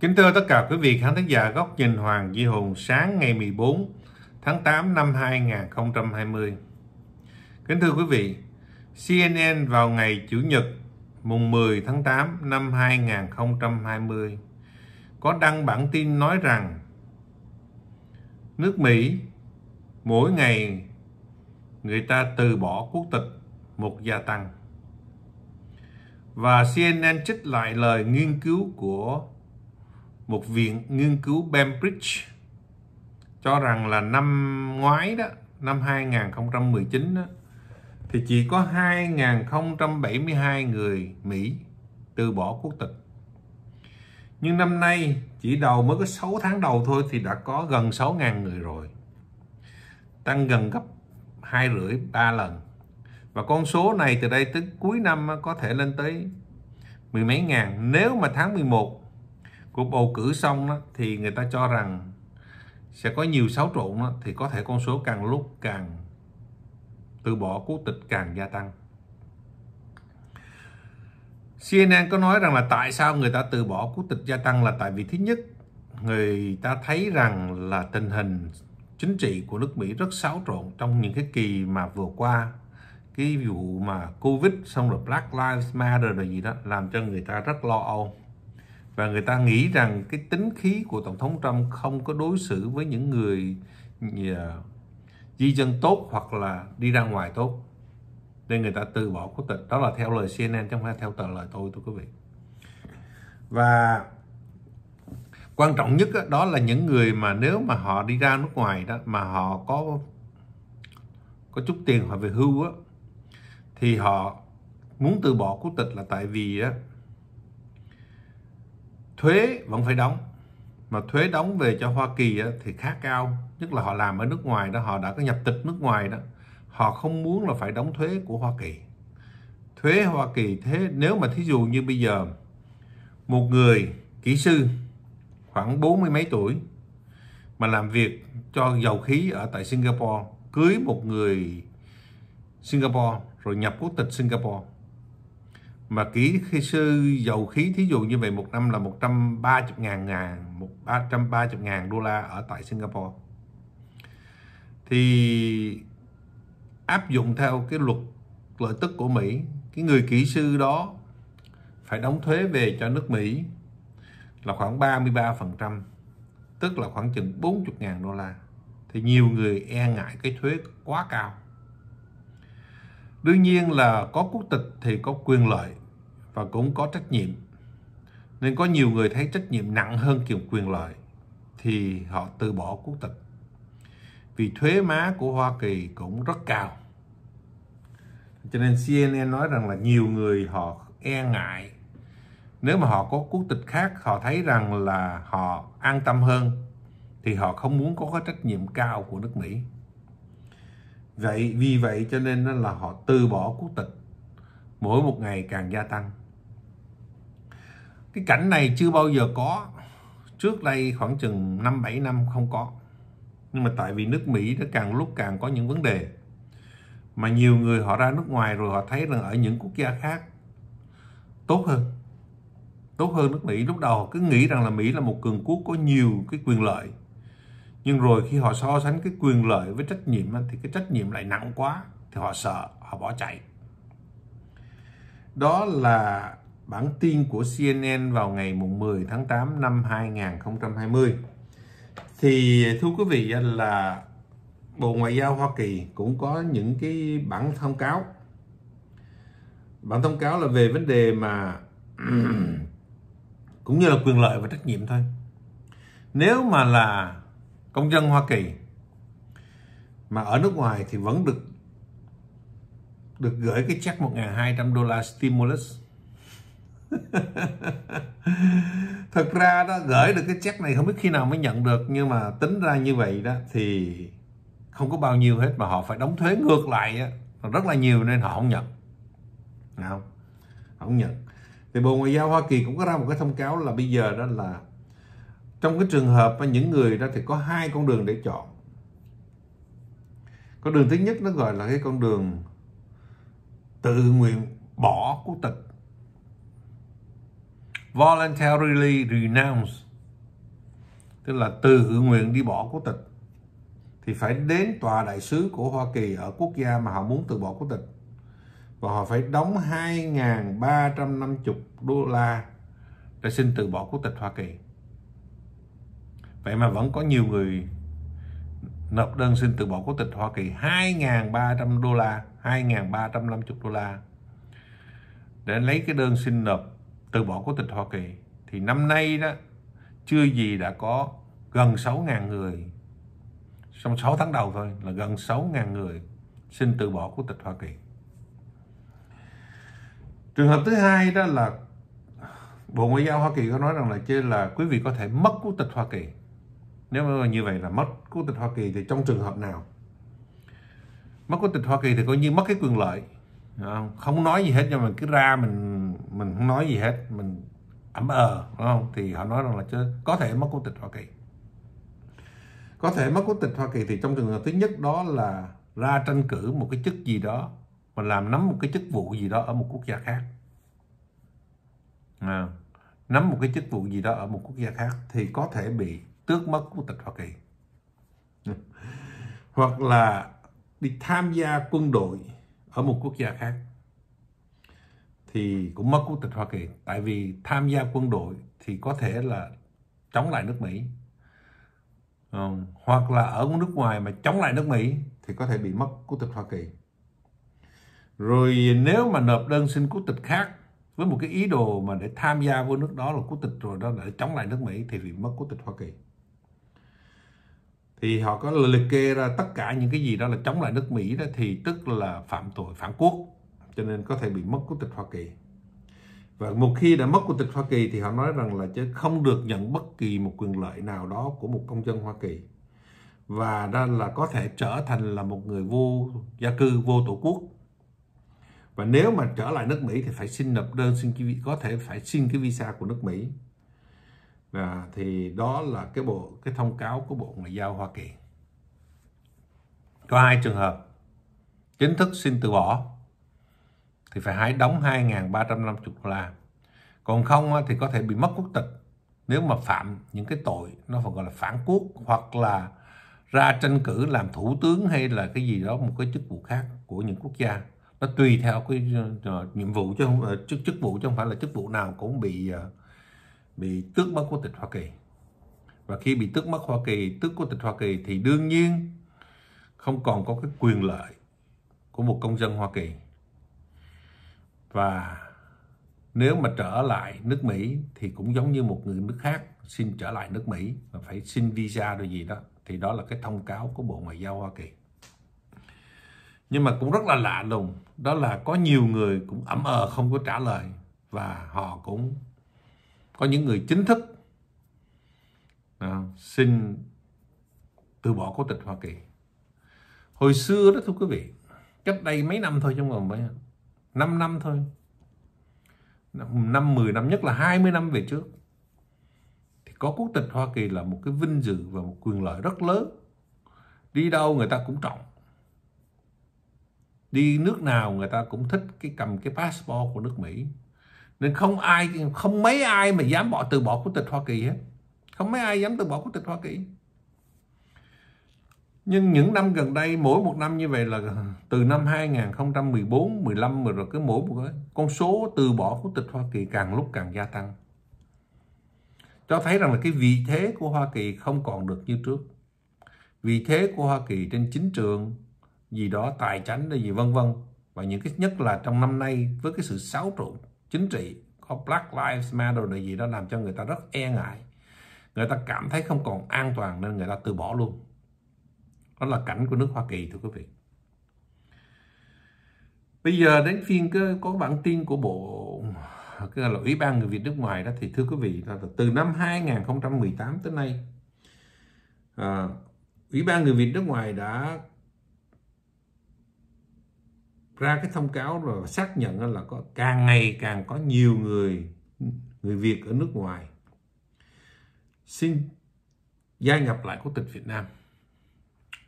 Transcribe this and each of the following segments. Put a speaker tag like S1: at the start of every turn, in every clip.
S1: Kính thưa tất cả quý vị khán thính giả góc nhìn Hoàng Duy Hùng sáng ngày 14 tháng 8 năm 2020. Kính thưa quý vị, CNN vào ngày Chủ nhật mùng 10 tháng 8 năm 2020 có đăng bản tin nói rằng nước Mỹ mỗi ngày người ta từ bỏ quốc tịch một gia tăng. Và CNN trích lại lời nghiên cứu của một viện nghiên cứu Cambridge cho rằng là năm ngoái đó, năm 2019 đó, thì chỉ có 2072 người Mỹ từ bỏ quốc tịch. Nhưng năm nay chỉ đầu mới có 6 tháng đầu thôi thì đã có gần 6.000 người rồi. Tăng gần gấp 2 rưỡi 3 lần. Và con số này từ đây tới cuối năm có thể lên tới mười mấy ngàn nếu mà tháng 11 của bầu cử xong đó, thì người ta cho rằng sẽ có nhiều xáo trộn đó, thì có thể con số càng lúc càng từ bỏ quốc tịch càng gia tăng. CNN có nói rằng là tại sao người ta từ bỏ quốc tịch gia tăng là tại vì thứ nhất người ta thấy rằng là tình hình chính trị của nước Mỹ rất xáo trộn trong những cái kỳ mà vừa qua cái vụ mà Covid xong rồi Black Lives Matter rồi gì đó làm cho người ta rất lo âu và người ta nghĩ rằng cái tính khí của tổng thống Trump không có đối xử với những người à, di dân tốt hoặc là đi ra ngoài tốt nên người ta từ bỏ quốc tịch đó là theo lời CNN chứ không phải theo tờ lời tôi thưa quý vị và quan trọng nhất đó là những người mà nếu mà họ đi ra nước ngoài đó mà họ có có chút tiền họ về hưu á thì họ muốn từ bỏ quốc tịch là tại vì á thuế vẫn phải đóng mà thuế đóng về cho Hoa Kỳ á, thì khá cao nhất là họ làm ở nước ngoài đó họ đã có nhập tịch nước ngoài đó họ không muốn là phải đóng thuế của Hoa Kỳ thuế Hoa Kỳ thế nếu mà thí dụ như bây giờ một người kỹ sư khoảng bốn mươi mấy tuổi mà làm việc cho dầu khí ở tại Singapore cưới một người Singapore rồi nhập quốc tịch Singapore mà kỹ sư dầu khí thí dụ như vậy một năm là 130 ngàn ngàn 330 ngàn đô la ở tại Singapore thì áp dụng theo cái luật lợi tức của Mỹ cái người kỹ sư đó phải đóng thuế về cho nước Mỹ là khoảng 33% tức là khoảng chừng 40 ngàn đô la thì nhiều người e ngại cái thuế quá cao Đương nhiên là có quốc tịch thì có quyền lợi và cũng có trách nhiệm. Nên có nhiều người thấy trách nhiệm nặng hơn kiểu quyền lợi thì họ từ bỏ quốc tịch. Vì thuế má của Hoa Kỳ cũng rất cao. Cho nên CNN nói rằng là nhiều người họ e ngại nếu mà họ có quốc tịch khác họ thấy rằng là họ an tâm hơn thì họ không muốn có cái trách nhiệm cao của nước Mỹ vậy vì vậy cho nên là họ từ bỏ quốc tịch mỗi một ngày càng gia tăng cái cảnh này chưa bao giờ có trước đây khoảng chừng năm bảy năm không có nhưng mà tại vì nước Mỹ nó càng lúc càng có những vấn đề mà nhiều người họ ra nước ngoài rồi họ thấy rằng ở những quốc gia khác tốt hơn tốt hơn nước Mỹ lúc đầu cứ nghĩ rằng là Mỹ là một cường quốc có nhiều cái quyền lợi nhưng rồi khi họ so sánh cái quyền lợi với trách nhiệm thì cái trách nhiệm lại nặng quá thì họ sợ họ bỏ chạy đó là bản tin của CNN vào ngày 10 tháng 8 năm 2020 thì thưa quý vị là Bộ Ngoại giao Hoa Kỳ cũng có những cái bản thông cáo bản thông cáo là về vấn đề mà cũng như là quyền lợi và trách nhiệm thôi nếu mà là công dân Hoa Kỳ mà ở nước ngoài thì vẫn được được gửi cái check 1.200 đô la stimulus thật ra đó gửi được cái check này không biết khi nào mới nhận được nhưng mà tính ra như vậy đó thì không có bao nhiêu hết mà họ phải đóng thuế ngược lại đó, rất là nhiều nên họ không nhận Đúng không không nhận thì bộ ngoại giao hoa kỳ cũng có ra một cái thông cáo là bây giờ đó là trong cái trường hợp mà những người đó thì có hai con đường để chọn con đường thứ nhất nó gọi là cái con đường tự nguyện bỏ quốc tịch voluntarily renounce tức là tự nguyện đi bỏ quốc tịch thì phải đến tòa đại sứ của Hoa Kỳ ở quốc gia mà họ muốn từ bỏ quốc tịch và họ phải đóng 2.350 đô la để xin từ bỏ quốc tịch Hoa Kỳ vậy mà vẫn có nhiều người nộp đơn xin từ bỏ quốc tịch Hoa Kỳ 2.300 đô la 2.350 đô la để lấy cái đơn xin nộp từ bỏ quốc tịch Hoa Kỳ thì năm nay đó chưa gì đã có gần 6.000 người trong 6 tháng đầu thôi là gần 6.000 người xin từ bỏ quốc tịch Hoa Kỳ trường hợp thứ hai đó là Bộ Ngoại giao Hoa Kỳ có nói rằng là chứ là quý vị có thể mất quốc tịch Hoa Kỳ nếu mà như vậy là mất quốc tịch Hoa Kỳ thì trong trường hợp nào mất quốc tịch Hoa Kỳ thì coi như mất cái quyền lợi không nói gì hết nhưng mà cứ ra mình mình không nói gì hết mình ẩm ờ đúng không thì họ nói rằng là chứ có thể mất quốc tịch Hoa Kỳ có thể mất quốc tịch Hoa Kỳ thì trong trường hợp thứ nhất đó là ra tranh cử một cái chức gì đó mà làm nắm một cái chức vụ gì đó ở một quốc gia khác à, nắm một cái chức vụ gì đó ở một quốc gia khác thì có thể bị tước mất quốc tịch Hoa Kỳ hoặc là đi tham gia quân đội ở một quốc gia khác thì cũng mất quốc tịch Hoa Kỳ tại vì tham gia quân đội thì có thể là chống lại nước Mỹ ừ. hoặc là ở nước ngoài mà chống lại nước Mỹ thì có thể bị mất quốc tịch Hoa Kỳ rồi nếu mà nộp đơn xin quốc tịch khác với một cái ý đồ mà để tham gia vô nước đó là quốc tịch rồi đó để chống lại nước Mỹ thì bị mất quốc tịch Hoa Kỳ thì họ có liệt kê ra tất cả những cái gì đó là chống lại nước Mỹ đó thì tức là phạm tội phản quốc cho nên có thể bị mất quốc tịch Hoa Kỳ và một khi đã mất quốc tịch Hoa Kỳ thì họ nói rằng là chứ không được nhận bất kỳ một quyền lợi nào đó của một công dân Hoa Kỳ và đó là có thể trở thành là một người vô gia cư vô tổ quốc và nếu mà trở lại nước Mỹ thì phải xin nộp đơn xin cái có thể phải xin cái visa của nước Mỹ à, thì đó là cái bộ cái thông cáo của bộ ngoại giao hoa kỳ có hai trường hợp chính thức xin từ bỏ thì phải hãy đóng 2.350 đô la còn không thì có thể bị mất quốc tịch nếu mà phạm những cái tội nó còn gọi là phản quốc hoặc là ra tranh cử làm thủ tướng hay là cái gì đó một cái chức vụ khác của những quốc gia nó tùy theo cái ờ, nhiệm vụ chứ không ờ, chức chức vụ chứ không phải là chức vụ nào cũng bị uh, bị tước mất quốc tịch Hoa Kỳ và khi bị tước mất Hoa Kỳ tước quốc tịch Hoa Kỳ thì đương nhiên không còn có cái quyền lợi của một công dân Hoa Kỳ và nếu mà trở lại nước Mỹ thì cũng giống như một người nước khác xin trở lại nước Mỹ và phải xin visa rồi gì đó thì đó là cái thông cáo của Bộ Ngoại giao Hoa Kỳ nhưng mà cũng rất là lạ lùng đó là có nhiều người cũng ẩm ờ không có trả lời và họ cũng có những người chính thức à, xin từ bỏ quốc tịch Hoa Kỳ hồi xưa đó thưa quý vị cách đây mấy năm thôi trong vòng mấy 5 năm thôi năm 10 năm nhất là 20 năm về trước thì có quốc tịch Hoa Kỳ là một cái vinh dự và một quyền lợi rất lớn đi đâu người ta cũng trọng đi nước nào người ta cũng thích cái cầm cái passport của nước Mỹ nên không ai không mấy ai mà dám bỏ từ bỏ quốc tịch Hoa Kỳ hết không mấy ai dám từ bỏ quốc tịch Hoa Kỳ nhưng những năm gần đây mỗi một năm như vậy là từ năm 2014 15 rồi cứ mỗi một cái con số từ bỏ quốc tịch Hoa Kỳ càng lúc càng gia tăng cho thấy rằng là cái vị thế của Hoa Kỳ không còn được như trước vị thế của Hoa Kỳ trên chính trường gì đó tài chánh là gì vân vân và những cái nhất là trong năm nay với cái sự xáo trộn chính trị có Black Lives Matter này gì đó làm cho người ta rất e ngại người ta cảm thấy không còn an toàn nên người ta từ bỏ luôn đó là cảnh của nước Hoa Kỳ thưa quý vị bây giờ đến phiên có, bản tin của bộ cái là ủy ban người Việt nước ngoài đó thì thưa quý vị từ năm 2018 tới nay à, ủy ban người Việt nước ngoài đã ra cái thông cáo rồi xác nhận là có càng ngày càng có nhiều người người Việt ở nước ngoài xin gia nhập lại quốc tịch Việt Nam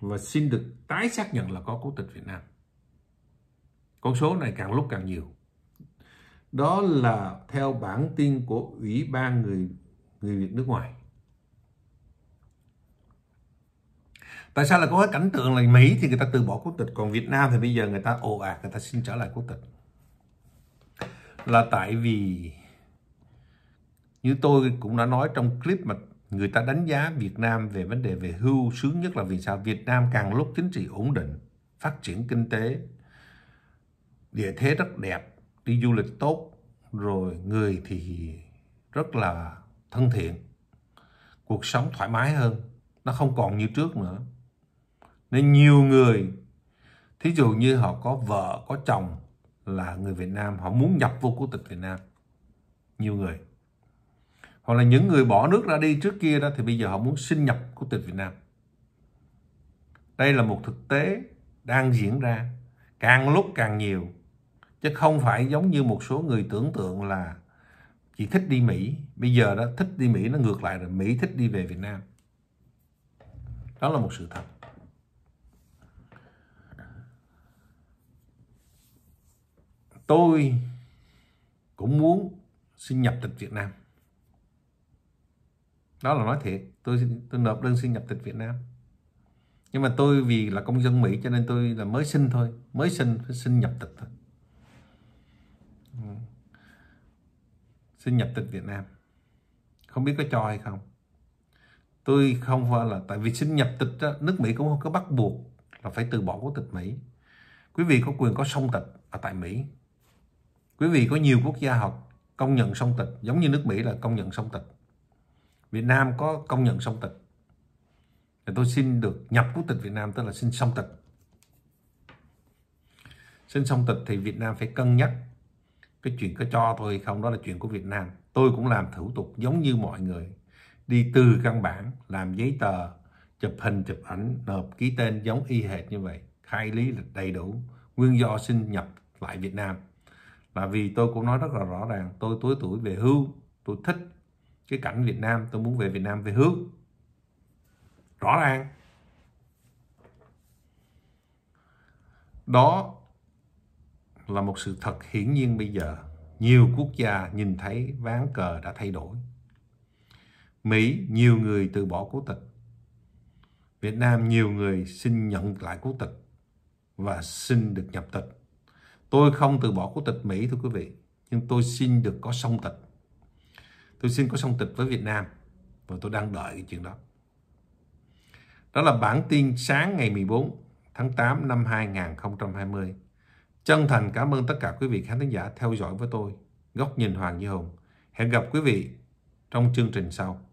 S1: và xin được tái xác nhận là có quốc tịch Việt Nam. Con số này càng lúc càng nhiều. Đó là theo bản tin của Ủy ban người người Việt nước ngoài. tại sao là có cái cảnh tượng là mỹ thì người ta từ bỏ quốc tịch còn việt nam thì bây giờ người ta ồ ạt người ta xin trở lại quốc tịch là tại vì như tôi cũng đã nói trong clip mà người ta đánh giá Việt Nam về vấn đề về hưu sướng nhất là vì sao Việt Nam càng lúc chính trị ổn định phát triển kinh tế địa thế rất đẹp đi du lịch tốt rồi người thì rất là thân thiện cuộc sống thoải mái hơn nó không còn như trước nữa nên nhiều người thí dụ như họ có vợ có chồng là người Việt Nam họ muốn nhập vô quốc tịch Việt Nam nhiều người hoặc là những người bỏ nước ra đi trước kia đó thì bây giờ họ muốn xin nhập quốc tịch Việt Nam đây là một thực tế đang diễn ra càng lúc càng nhiều chứ không phải giống như một số người tưởng tượng là chỉ thích đi Mỹ bây giờ đó thích đi Mỹ nó ngược lại rồi Mỹ thích đi về Việt Nam đó là một sự thật tôi cũng muốn xin nhập tịch Việt Nam đó là nói thiệt tôi tôi nộp đơn xin nhập tịch Việt Nam nhưng mà tôi vì là công dân Mỹ cho nên tôi là mới sinh thôi mới sinh phải xin nhập tịch thôi ừ. xin nhập tịch Việt Nam không biết có cho hay không tôi không phải là tại vì xin nhập tịch đó, nước Mỹ cũng không có bắt buộc là phải từ bỏ quốc tịch Mỹ quý vị có quyền có song tịch ở tại Mỹ Quý vị có nhiều quốc gia học công nhận song tịch, giống như nước Mỹ là công nhận song tịch. Việt Nam có công nhận song tịch. Thì tôi xin được nhập quốc tịch Việt Nam, tức là xin song tịch. Xin song tịch thì Việt Nam phải cân nhắc cái chuyện có cho tôi hay không, đó là chuyện của Việt Nam. Tôi cũng làm thủ tục giống như mọi người. Đi từ căn bản, làm giấy tờ, chụp hình, chụp ảnh, nộp ký tên giống y hệt như vậy. Khai lý là đầy đủ, nguyên do xin nhập lại Việt Nam và vì tôi cũng nói rất là rõ ràng tôi tuổi tuổi về hưu tôi thích cái cảnh Việt Nam tôi muốn về Việt Nam về hưu rõ ràng đó là một sự thật hiển nhiên bây giờ nhiều quốc gia nhìn thấy ván cờ đã thay đổi Mỹ nhiều người từ bỏ quốc tịch Việt Nam nhiều người xin nhận lại quốc tịch và xin được nhập tịch Tôi không từ bỏ quốc tịch Mỹ thưa quý vị, nhưng tôi xin được có song tịch. Tôi xin có song tịch với Việt Nam và tôi đang đợi cái chuyện đó. Đó là bản tin sáng ngày 14 tháng 8 năm 2020. Chân thành cảm ơn tất cả quý vị khán thính giả theo dõi với tôi. Góc nhìn Hoàng Như Hùng. Hẹn gặp quý vị trong chương trình sau.